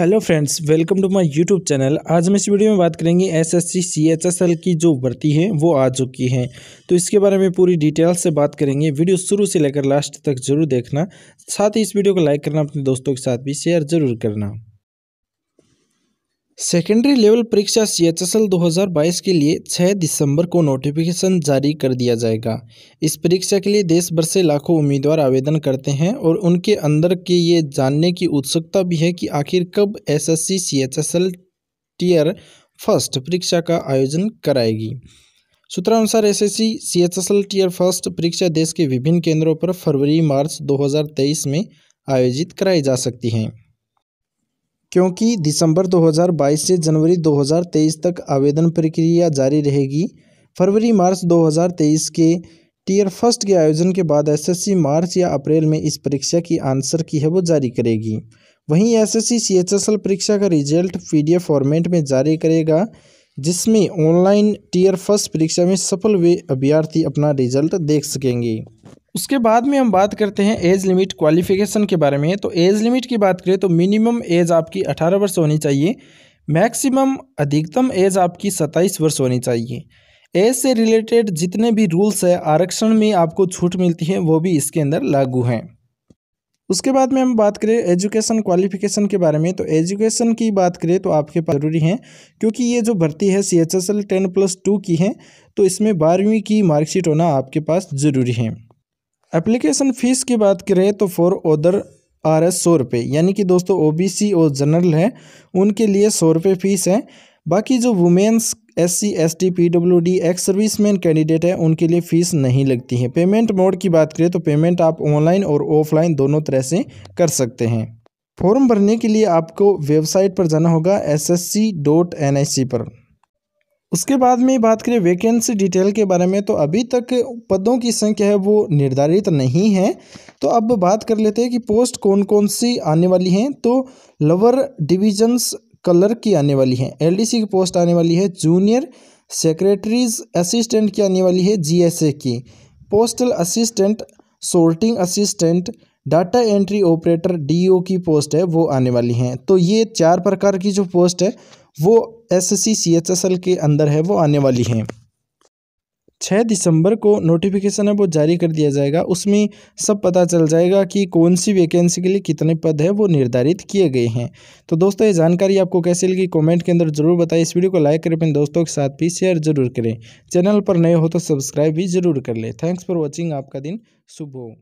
hello friends welcome to my YouTube channel आज हम इस वीडियो में बात करेंगे एसएससी सीएचएसएल की जो भर्ती है वो आ चुकी है तो इसके बारे में पूरी डिटेल से बात करेंगे वीडियो शुरू से लेकर लास्ट तक जरूर देखना साथ ही इस वीडियो को लाइक करना अपने दोस्तों के साथ भी शेयर जरूर करना सेकेंडरी लेवल परीक्षा सी एच एस एल दो हज़ार बाईस के लिए 6 दिसंबर को नोटिफिकेशन जारी कर दिया जाएगा इस परीक्षा के लिए देश भर से लाखों उम्मीदवार आवेदन करते हैं और उनके अंदर के ये जानने की उत्सुकता भी है कि आखिर कब एसएससी सीएचएसएल टीयर फर्स्ट परीक्षा का आयोजन कराएगी सूत्रानुसार S S C C H S L tier first परीक्षा देश के विभिन्न केंद्रों पर फरवरी मार्च तेईस में आयोजित कराई जा सकती हैं क्योंकि दिसंबर 2022 से जनवरी 2023 तक आवेदन प्रक्रिया जारी रहेगी फरवरी मार्च 2023 के टीयर फर्स्ट के आयोजन के बाद एसएससी मार्च या अप्रैल में इस परीक्षा की आंसर की है वो जारी करेगी वहीं एसएससी सीएचएसएल परीक्षा का रिजल्ट पीडीएफ फॉर्मेट में जारी करेगा जिसमें ऑनलाइन टीयर फर्स्ट परीक्षा में सफल हुए अभ्यर्थी अपना रिजल्ट देख सकेंगे उसके बाद में हम बात करते हैं एज लिमिट क्वालिफिकेशन के बारे में तो एज लिमिट की बात करें तो मिनिमम एज आपकी अठारह वर्ष होनी चाहिए मैक्सिमम अधिकतम एज आपकी सत्ताईस वर्ष होनी चाहिए एज से रिलेटेड जितने भी रूल्स है आरक्षण में आपको छूट मिलती है वो भी इसके अंदर लागू हैं उसके बाद में हम बात करें एजुकेशन क्वालिफिकेशन के बारे में तो एजुकेशन की बात करें तो आपके पास ज़रूरी है क्योंकि ये जो भर्ती है C H S L ten plus two की है तो इसमें बारहवीं की मार्कशीट होना आपके पास ज़रूरी है एप्लीकेशन फ़ीस की बात करें तो फॉर ओदर आर एस सौ रुपये यानी कि दोस्तों ओ बी सी और जनरल हैं उनके लिए सौ रुपये फ़ीस है बाकी जो women's S C S T P W D ex serviceman candidate है उनके लिए फ़ीस नहीं लगती है पेमेंट मोड की बात करें तो पेमेंट आप ऑनलाइन और ऑफलाइन दोनों तरह से कर सकते हैं फॉर्म भरने के लिए आपको वेबसाइट पर जाना होगा S S C dot N I C पर उसके बाद में बात करें वैकेंसी डिटेल के बारे में तो अभी तक पदों की संख्या है वो निर्धारित नहीं है तो अब बात कर लेते हैं कि पोस्ट कौन कौन सी आने वाली हैं तो लोअर डिविजन्स कलर की आने वाली हैं एलडीसी की पोस्ट आने वाली है जूनियर सेक्रेटरीज असिस्टेंट की आने वाली है जीएसए की postal assistant sorting assistant data entry operator DO की पोस्ट है वो आने वाली हैं तो ये चार प्रकार की जो पोस्ट है वो S S C C H S L के अंदर है वो आने वाली हैं छः दिसंबर को नोटिफिकेशन है वो जारी कर दिया जाएगा उसमें सब पता चल जाएगा कि कौन सी वैकेंसी के लिए कितने पद है वो निर्धारित किए गए हैं तो दोस्तों ये जानकारी आपको कैसे लगी कमेंट के अंदर जरूर बताएं इस वीडियो को लाइक करें अपने दोस्तों के साथ भी शेयर जरूर करें चैनल पर नए हो तो सब्सक्राइब भी जरूर कर लें थैंक्स फॉर वॉचिंग आपका दिन शुभ हो